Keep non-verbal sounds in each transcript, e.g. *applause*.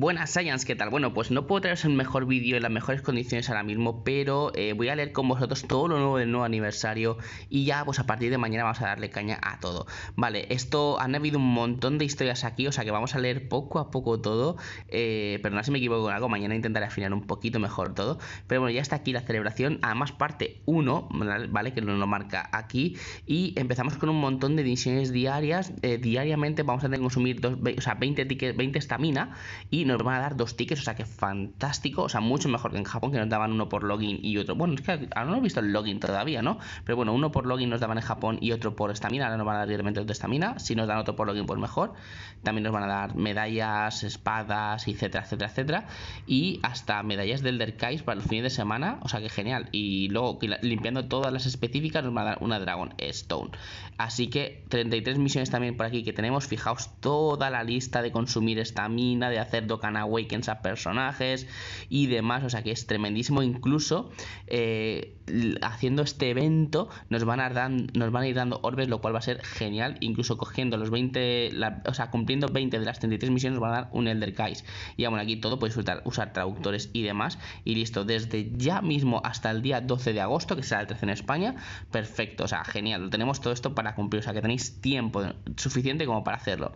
Buenas Science, ¿qué tal? Bueno, pues no puedo traeros el mejor vídeo en las mejores condiciones ahora mismo, pero eh, voy a leer con vosotros todo lo nuevo del nuevo aniversario y ya pues a partir de mañana vamos a darle caña a todo. Vale, esto han habido un montón de historias aquí, o sea que vamos a leer poco a poco todo, eh, pero si me equivoco con algo, mañana intentaré afinar un poquito mejor todo, pero bueno, ya está aquí la celebración, además parte 1, ¿vale? Que no lo marca aquí y empezamos con un montón de divisiones diarias, eh, diariamente vamos a tener que consumir dos, o 20 tickets, 20 estamina y nos van a dar dos tickets, o sea que fantástico, o sea, mucho mejor que en Japón, que nos daban uno por login y otro. Bueno, es que ahora no he visto el login todavía, ¿no? Pero bueno, uno por login nos daban en Japón y otro por estamina, ahora nos van a dar elementos de estamina, si nos dan otro por login, pues mejor. También nos van a dar medallas, espadas, etcétera, etcétera, etcétera. Y hasta medallas del Derkais para el fin de semana, o sea que genial. Y luego limpiando todas las específicas nos van a dar una Dragon Stone. Así que 33 misiones también por aquí que tenemos, fijaos toda la lista de consumir estamina, de hacer Can awakens a personajes y demás, o sea que es tremendísimo. Incluso eh, haciendo este evento nos van, a dar, nos van a ir dando orbes, lo cual va a ser genial. Incluso cogiendo los 20, o sea, cumpliendo 20 de las 33 misiones nos van a dar un Elder Kais. Y bueno, aquí todo puedes usar, traductores y demás. Y listo, desde ya mismo hasta el día 12 de agosto, que será el 13 en España, perfecto, o sea, genial. Tenemos todo esto para cumplir, o sea que tenéis tiempo suficiente como para hacerlo.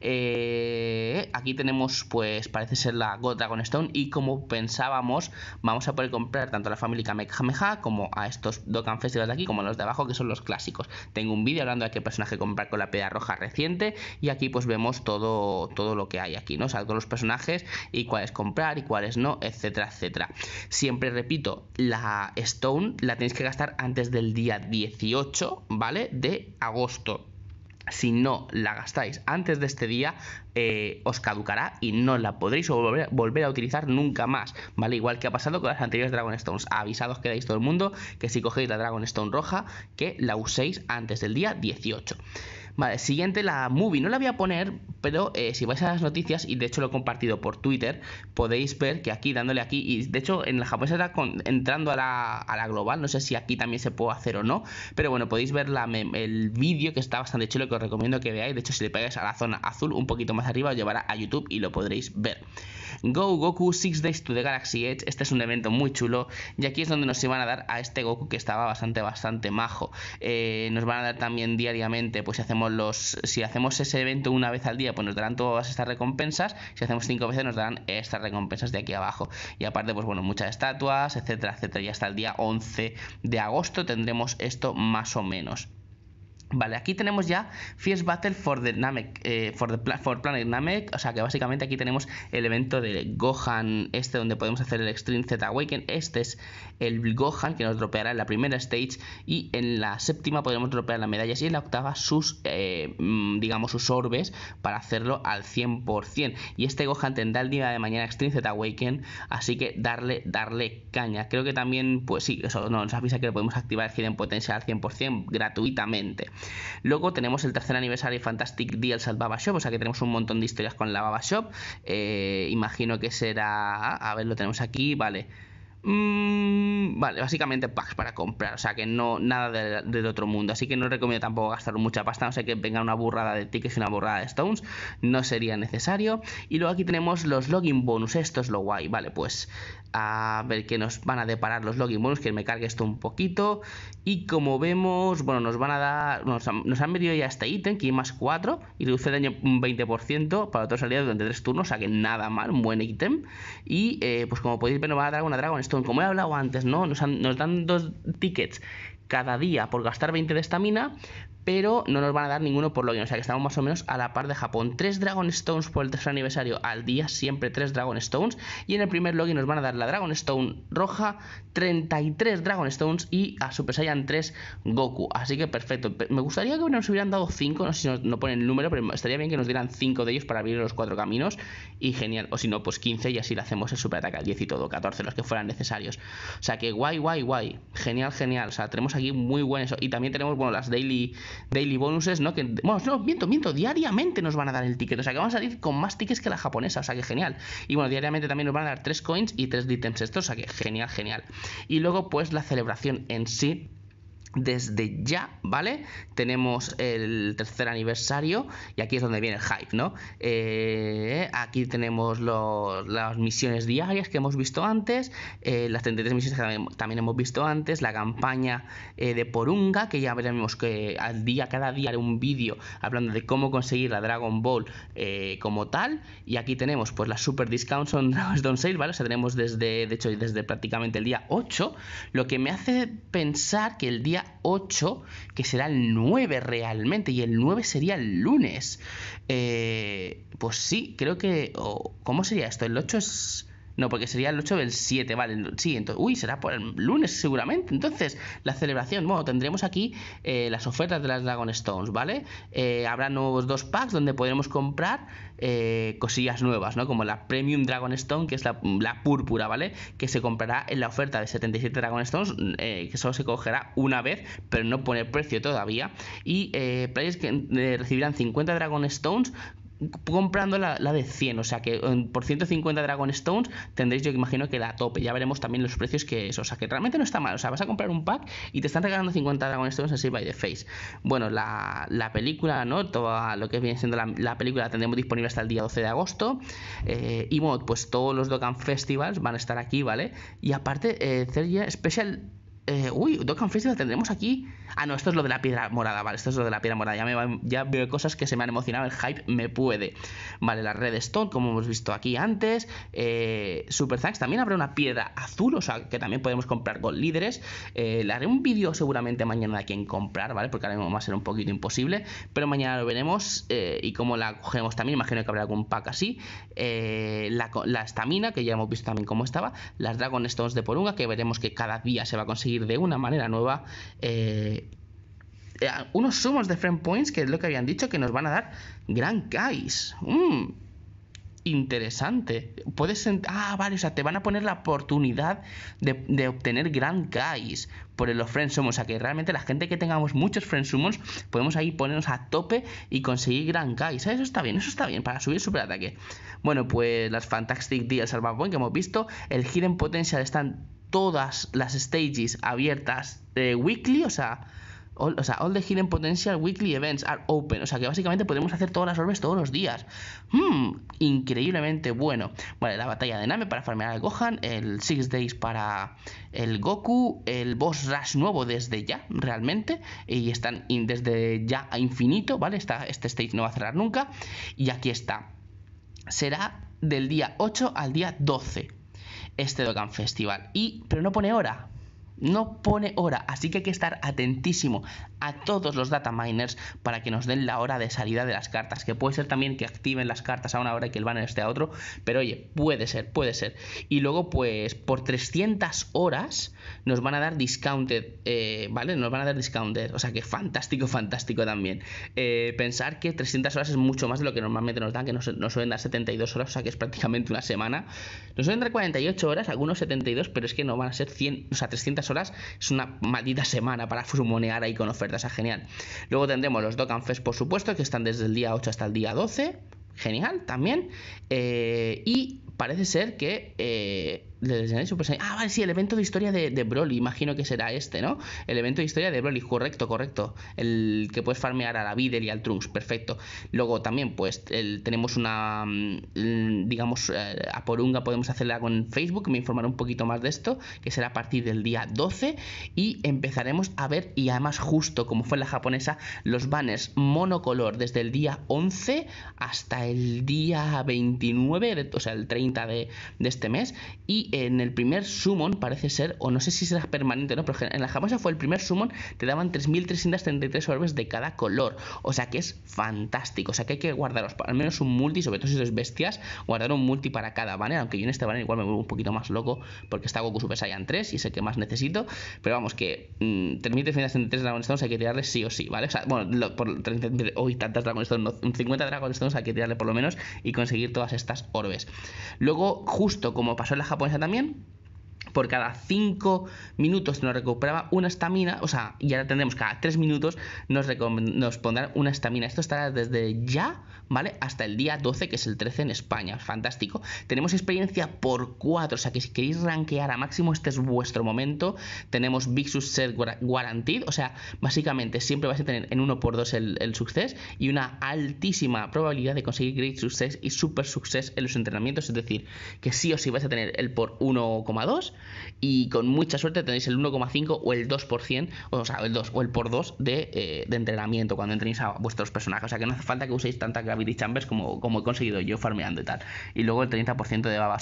Eh, aquí tenemos pues parece ser la God Stone y como pensábamos vamos a poder comprar tanto a la familia Kamehameha como a estos Dokkan Festivals de aquí como los de abajo que son los clásicos. Tengo un vídeo hablando de qué personaje comprar con la piedra roja reciente y aquí pues vemos todo, todo lo que hay aquí, ¿no? O los personajes y cuáles comprar y cuáles no, etcétera, etcétera. Siempre repito, la Stone la tenéis que gastar antes del día 18, ¿vale? De agosto si no la gastáis antes de este día, eh, os caducará y no la podréis volver, a utilizar nunca más, ¿vale? Igual que ha pasado con las anteriores Dragon Stones. Avisados quedáis todo el mundo que si cogéis la Dragon Stone roja, que la uséis antes del día 18. Vale, siguiente, la movie. No la voy a poner, pero eh, si vais a las noticias, y de hecho lo he compartido por Twitter, podéis ver que aquí, dándole aquí, y de hecho en la japonesa era entrando a la, global, no sé si aquí también se puede hacer o no, pero bueno, podéis ver el vídeo que está bastante chulo, que os recomiendo que veáis. De hecho, si le pegáis a la zona azul, un poquito más arriba, os llevará a YouTube y lo podréis ver. Go Goku 6 Days to the Galaxy Edge. Este es un evento muy chulo y aquí es donde nos iban a dar a este Goku que estaba bastante, bastante majo. Eh, nos van a dar también diariamente, pues si hacemos los, si hacemos ese evento una vez al día, pues nos darán todas estas recompensas. Si hacemos cinco veces, nos darán estas recompensas de aquí abajo. Y aparte, pues bueno, muchas estatuas, etcétera, etcétera. Y hasta el día 11 de agosto tendremos esto más o menos. Vale, aquí tenemos ya Fierce Battle for the eh, for, the for Planet Namek, o sea que básicamente aquí tenemos el evento de Gohan, este donde podemos hacer el Extreme Z Awaken, este es el Gohan que nos dropeará en la primera stage y en la séptima podremos dropear las medallas y en la octava sus, eh, mm, digamos, sus orbes para hacerlo al 100%. Y este Gohan tendrá el día de mañana Extreme Z Awaken, así que darle, darle caña. Creo que también, pues sí, eso no, nos avisa que lo podemos activar el Hidden Potential al 100% gratuitamente. Luego tenemos el tercer aniversario Fantastic Deals at Baba Shop, o sea que tenemos un montón de historias con la Baba Shop. Eh, imagino que será. A ver, lo tenemos aquí, vale. Mm, vale, básicamente packs para comprar, o sea que no nada del otro mundo, así que no recomiendo tampoco gastar mucha pasta, no sé que venga una burrada de tickets y una burrada de stones, no sería necesario. Y luego aquí tenemos los login bonus, esto es lo guay, vale, pues a ver qué nos van a deparar los login bonus, que me cargue esto un poquito. Y como vemos, bueno, nos van a dar, nos han, nos metido ya este ítem, que más 4 y reduce daño un 20% para otros aliados durante 3 turnos, o sea que nada mal, un buen ítem. Y eh, pues como podéis ver, nos va a dar una Dragon como he hablado antes, ¿no? Nos, nos dan dos tickets cada día por gastar 20 de estamina, pero no nos van a dar ninguno por login, o sea que estamos más o menos a la par de Japón. Tres Dragon Stones por el tercer aniversario al día, siempre tres Dragon Stones, y en el primer login nos van a dar la Dragon Stone roja, 33 Dragon Stones y a Super Saiyan 3 Goku, así que perfecto. Me gustaría que nos hubieran dado 5, no sé si no ponen el número, pero estaría bien que nos dieran 5 de ellos para abrir los cuatro caminos, y genial, o si no, pues 15 y así le hacemos el super ataque al 10 y todo, 14 los que fueran necesarios. O sea que guay, guay, guay, genial, genial, o sea, tenemos aquí muy buen eso, y también tenemos, bueno, las Daily daily bonuses, ¿no? Que, bueno, no, miento, miento, diariamente nos van a dar el ticket. O sea, que vamos a salir con más tickets que la japonesa. O sea, que genial. Y bueno, diariamente también nos van a dar tres coins y tres ítems estos. O sea, que genial, genial. Y luego, pues, la celebración en sí desde ya, ¿vale? Tenemos el tercer aniversario y aquí es donde viene el hype, ¿no? Eh, aquí tenemos las misiones diarias que hemos visto antes, eh, las 33 misiones que también, hemos visto antes, la campaña eh, de Porunga, que ya veremos que al día, cada día haré un vídeo hablando de cómo conseguir la Dragon Ball como tal, y aquí tenemos pues las super discounts on *laughs* Dragon's Sale, ¿vale? O sea, tenemos desde, de hecho, desde prácticamente el día 8, lo que me hace pensar que el día 8, que será el 9 realmente, y el 9 sería el lunes. Eh, pues sí, creo que... ¿Cómo sería esto? El 8 es... No, porque sería el 8 del 7, vale. Sí, entonces, uy, será por el lunes seguramente. Entonces, la celebración, bueno, tendremos aquí eh, las ofertas de las Dragon Stones, ¿vale? Eh, habrá nuevos dos packs donde podremos comprar eh, cosillas nuevas, ¿no? Como la Premium Dragon Stone, que es la, la, púrpura, ¿vale? Que se comprará en la oferta de 77 Dragon Stones, que solo se cogerá una vez, pero no pone precio todavía. Y players que recibirán 50 Dragon Stones comprando la, de 100, o sea que por 150 Dragon Stones tendréis yo que imagino que la tope, ya veremos también los precios que es, o sea que realmente no está mal, o sea vas a comprar un pack y te están regalando 50 Dragon Stones así by the face. Bueno, la, la película, ¿no? Todo lo que viene siendo la, película la tendremos disponible hasta el día 12 de agosto eh, y bueno pues todos los Dokkan Festivals van a estar aquí, ¿vale? Y aparte, eh, Special eh, uy, Dokkan La tendremos aquí. Ah, no, esto es lo de la piedra morada, vale, esto es lo de la piedra morada. Ya, me ya veo cosas que se me han emocionado, el hype me puede. Vale, la Redstone Stone, como hemos visto aquí antes. Eh, Super Thanks, también habrá una piedra azul, o sea, que también podemos comprar con líderes. Eh, le haré un vídeo seguramente mañana de quién comprar, ¿vale? Porque ahora mismo va a ser un poquito imposible. Pero mañana lo veremos eh, y como la cogemos también. Imagino que habrá algún pack así. la estamina, que ya hemos visto también cómo estaba. Las Dragon Stones de Porunga, que veremos que cada día se va a conseguir de una manera nueva eh, eh, unos sumos de Friend points, que es lo que habían dicho, que nos van a dar gran guys. Mm, interesante. Puedes. Ah, vale, o sea, te van a poner la oportunidad de, obtener gran guys por los Friend sumos O sea, que realmente la gente que tengamos muchos Friend summons, podemos ahí ponernos a tope y conseguir gran guys. Eso está bien, eso está bien para subir Super Ataque Bueno, pues las Fantastic Deals al que hemos visto, el Hidden Potential están todas las stages abiertas de weekly, o sea, all, o sea, the hidden potential weekly events are open, o sea, que básicamente podemos hacer todas las orbes todos los días. Hmm, increíblemente bueno. Vale, la batalla de Name para farmear al Gohan, el Six Days para el Goku, el Boss Rush nuevo desde ya, realmente, y están desde ya a infinito, ¿vale? este stage no va a cerrar nunca, y aquí está. Será del día 8 al día 12, este Dokkan Festival. Y, pero no pone hora. No pone hora, así que hay que estar atentísimo a todos los data miners para que nos den la hora de salida de las cartas. Que puede ser también que activen las cartas a una hora y que el banner esté a otro. Pero oye, puede ser, puede ser. Y luego, pues por 300 horas nos van a dar discounted, eh, ¿vale? Nos van a dar discounted. O sea que fantástico, fantástico también. Eh, pensar que 300 horas es mucho más de lo que normalmente nos dan, que nos, suelen dar 72 horas, o sea que es prácticamente una semana. Nos suelen dar 48 horas, algunos 72, pero es que no van a ser 100, o sea, 300 horas. Es una maldita semana para fumonear ahí con ofertas, a genial. Luego tendremos los Dokkan Fest, por supuesto, que están desde el día 8 hasta el día 12. Genial, también. Eh, y parece ser que eh, Ah, vale, sí, el evento de historia de, Broly, imagino que será este, ¿no? El evento de historia de Broly, correcto, correcto. El que puedes farmear a la Videl y al Trunks, perfecto. Luego también, pues, tenemos una, mm, digamos, eh, a Porunga podemos hacerla con Facebook, me informará un poquito más de esto, que será a partir del día 12 y empezaremos a ver, y además justo como fue la japonesa, los banners monocolor desde el día 11 hasta el día 29, o sea, el 30 de, este mes. Y en el primer summon, parece ser, o no sé si será permanente, ¿no? Pero en la japonesa fue el primer summon, te daban 3.333 orbes de cada color. O sea que es fantástico. O sea que hay que guardaros, al menos un multi, sobre todo si sois bestias, guardar un multi para cada banner. Aunque yo en este banner igual me vuelvo un poquito más loco porque está Goku Super Saiyan 3 y sé que más necesito. Pero vamos, que 3.333 mm, Dragon Stones hay que tirarle sí o sí, ¿vale? O sea, bueno, hoy tantas Dragon Stones, 50 dragones Stones hay que tirarle por lo menos y conseguir todas estas orbes. Luego, justo como pasó en la japonesa también, por cada 5 minutos nos recuperaba una estamina, o sea, y ahora tendremos cada 3 minutos nos, nos una estamina. Esto estará desde ya, ¿vale? Hasta el día 12, que es el 13 en España. Fantástico. Tenemos experiencia por 4, o sea que si queréis rankear a máximo, este es vuestro momento. Tenemos Big Success Guaranteed, o sea, básicamente siempre vais a tener en 1 por 2 el, el success y una altísima probabilidad de conseguir Great Success y Super Success en los entrenamientos, es decir, que sí o sí vais a tener el por 1,2 y con mucha suerte tenéis el 1,5 o el 2%, o sea, el 2 o el por 2 eh, de, entrenamiento cuando entrenéis a vuestros personajes. O sea, que no hace falta que uséis tanta Gravity Chambers como, como he conseguido yo farmeando y tal. Y luego el 30% de baba. O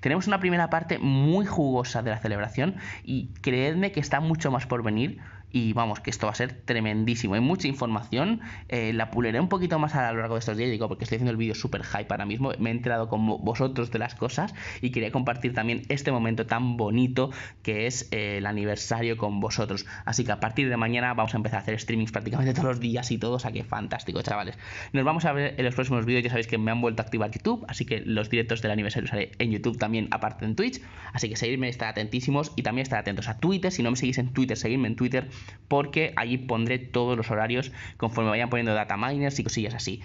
tenemos una primera parte muy jugosa de la celebración y creedme que está mucho más por venir y vamos, que esto va a ser tremendísimo. Hay mucha información. Eh, la puleré un poquito más a lo largo de estos días, digo, porque estoy haciendo el vídeo súper hype ahora mismo. Me he enterado con vosotros de las cosas y quería compartir también este momento tan bonito que es eh, el aniversario con vosotros. Así que a partir de mañana vamos a empezar a hacer streamings prácticamente todos los días y todo, O sea que fantástico, chavales. Nos vamos a ver en los próximos vídeos. Ya sabéis que me han vuelto a activar YouTube, así que los directos del aniversario los en YouTube también, aparte en Twitch. Así que seguirme estar atentísimos y también estar atentos a Twitter. Si no me seguís en Twitter, seguidme en Twitter porque allí pondré todos los horarios conforme vayan poniendo data miners y cosillas así.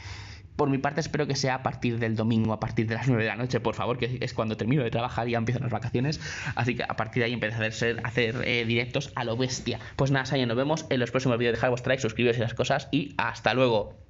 Por mi parte espero que sea a partir del domingo, a partir de las 9 *laughs* de la noche, por favor, que es cuando termino de trabajar y ya empiezan las vacaciones. Así que a partir de ahí empezaré a hacer, eh, directos a lo bestia. Pues nada, Saya, nos vemos en los próximos vídeos. dejad vuestro like, suscribiros y las cosas y hasta luego.